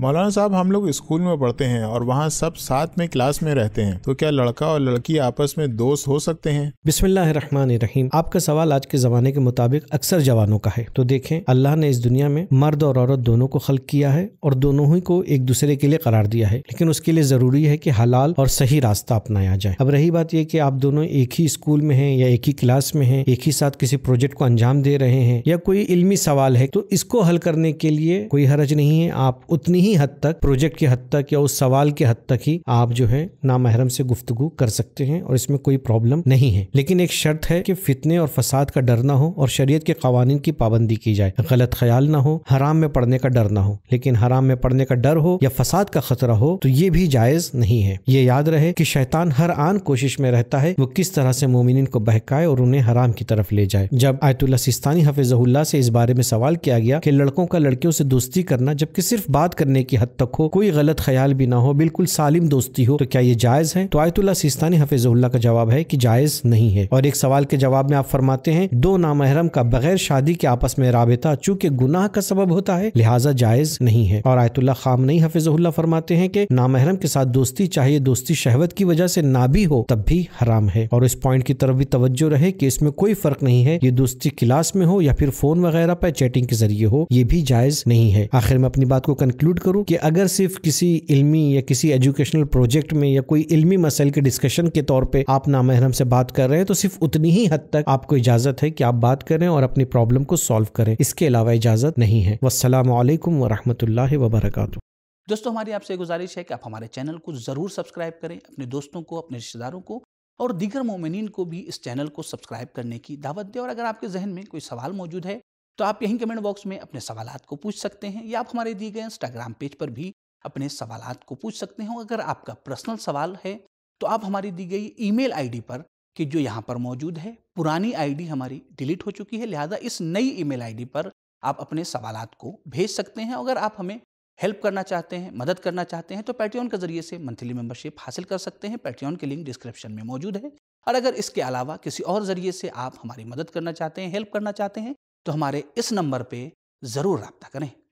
मौलाना साहब हम लोग स्कूल में पढ़ते हैं और वहाँ सब साथ में क्लास में रहते हैं तो क्या लड़का और लड़की आपस में दोस्त हो सकते हैं रहीम आपका सवाल आज के जमाने के मुताबिक अक्सर जवानों का है तो देखें अल्लाह ने इस दुनिया में मर्द और औरत दोनों को खल किया है और दोनों ही को एक दूसरे के लिए करार दिया है लेकिन उसके लिए जरूरी है की हलाल और सही रास्ता अपनाया जाए अब रही बात यह की आप दोनों एक ही स्कूल में है या एक ही क्लास में है एक ही साथ किसी प्रोजेक्ट को अंजाम दे रहे हैं या कोई इल्मी सवाल है तो इसको हल करने के लिए कोई हरज नहीं है आप उतनी ही हद तक प्रोजेक्ट की हद तक या उस सवाल के हद तक ही आप जो है नामहरम से गुफ्तगु कर सकते हैं और इसमें कोई प्रॉब्लम नहीं है लेकिन एक शर्त है कि फितने और फसाद का डर ना हो और शरीय के कवानीन की पाबंदी की जाए गलत ख्याल ना हो हराम में पड़ने का डर ना हो लेकिन हराम में पड़ने का डर हो या फसाद का खतरा हो तो ये भी जायज नहीं है ये याद रहे कि शैतान हर आन कोशिश में रहता है वो किस तरह से मोमिन को बहकाए और उन्हें हराम की तरफ ले जाए जब आयतुल्ला सिस्तानी हफिजहुल्ला से इस बारे में सवाल किया गया कि लड़कों का लड़कियों से दोस्ती करना जबकि सिर्फ बात करने करने की हद तक हो कोई गलत ख्याल भी ना हो बिल्कुल सालिम दोस्ती हो तो क्या ये जायज है तो आयतुल्ला सिस्तानी हफिजुल्ला का जवाब है कि जायज नहीं है और एक सवाल के जवाब में आप फरमाते हैं दो नामहरम का बगैर शादी के आपस में रबता चूंकि गुनाह का सबब होता है लिहाजा जायज नहीं है और आयतुल्ला नहीं हफिजुल्ला फरमाते हैं कि नामहरम के साथ दोस्ती चाहिए दोस्ती शहवत की वजह से ना भी हो तब भी हराम है और इस पॉइंट की तरफ भी तवज्जो रहे कि इसमें कोई फर्क नहीं है ये दोस्ती क्लास में हो या फिर फोन वगैरह पर चैटिंग के जरिए हो ये भी जायज नहीं है आखिर में अपनी बात को कंक्लूड करूं कि अगर सिर्फ किसी इल्मी या किसी एजुकेशनल प्रोजेक्ट में या कोई इल्मी मसल के डिस्कशन के तौर पर आप नामहरम से बात कर रहे हैं तो सिर्फ उतनी ही हद तक आपको इजाजत है कि आप बात करें और अपनी प्रॉब्लम को सॉल्व करें इसके अलावा इजाजत नहीं है वसलम वरहमल वबरकू दोस्तों हमारी आपसे गुजारिश है कि आप हमारे चैनल को ज़रूर सब्सक्राइब करें अपने दोस्तों को अपने रिश्तेदारों को और दीगर मोमिन को भी इस चैनल को सब्सक्राइब करने की दावत दें और अगर आपके जहन में कोई सवाल मौजूद है तो आप यहीं कमेंट बॉक्स में अपने सवाल को पूछ सकते हैं या आप हमारे दिए गए इंस्टाग्राम पेज पर भी अपने सवाल को पूछ सकते हैं अगर आपका पर्सनल सवाल है तो आप हमारी दी गई ईमेल आईडी पर कि जो यहाँ पर मौजूद है पुरानी आईडी हमारी डिलीट हो चुकी है लिहाजा इस नई ईमेल आईडी पर आप अपने सवाल को भेज सकते हैं अगर आप हमें हेल्प करना चाहते हैं मदद करना चाहते हैं तो पैट्रियन के जरिए से मंथली मेंबरशिप हासिल कर सकते हैं पैट्रियन के लिंक डिस्क्रिप्शन में मौजूद है और अगर इसके अलावा किसी और जरिए से आप हमारी मदद करना चाहते हैं हेल्प करना चाहते हैं तो हमारे इस नंबर पे ज़रूर रबता करें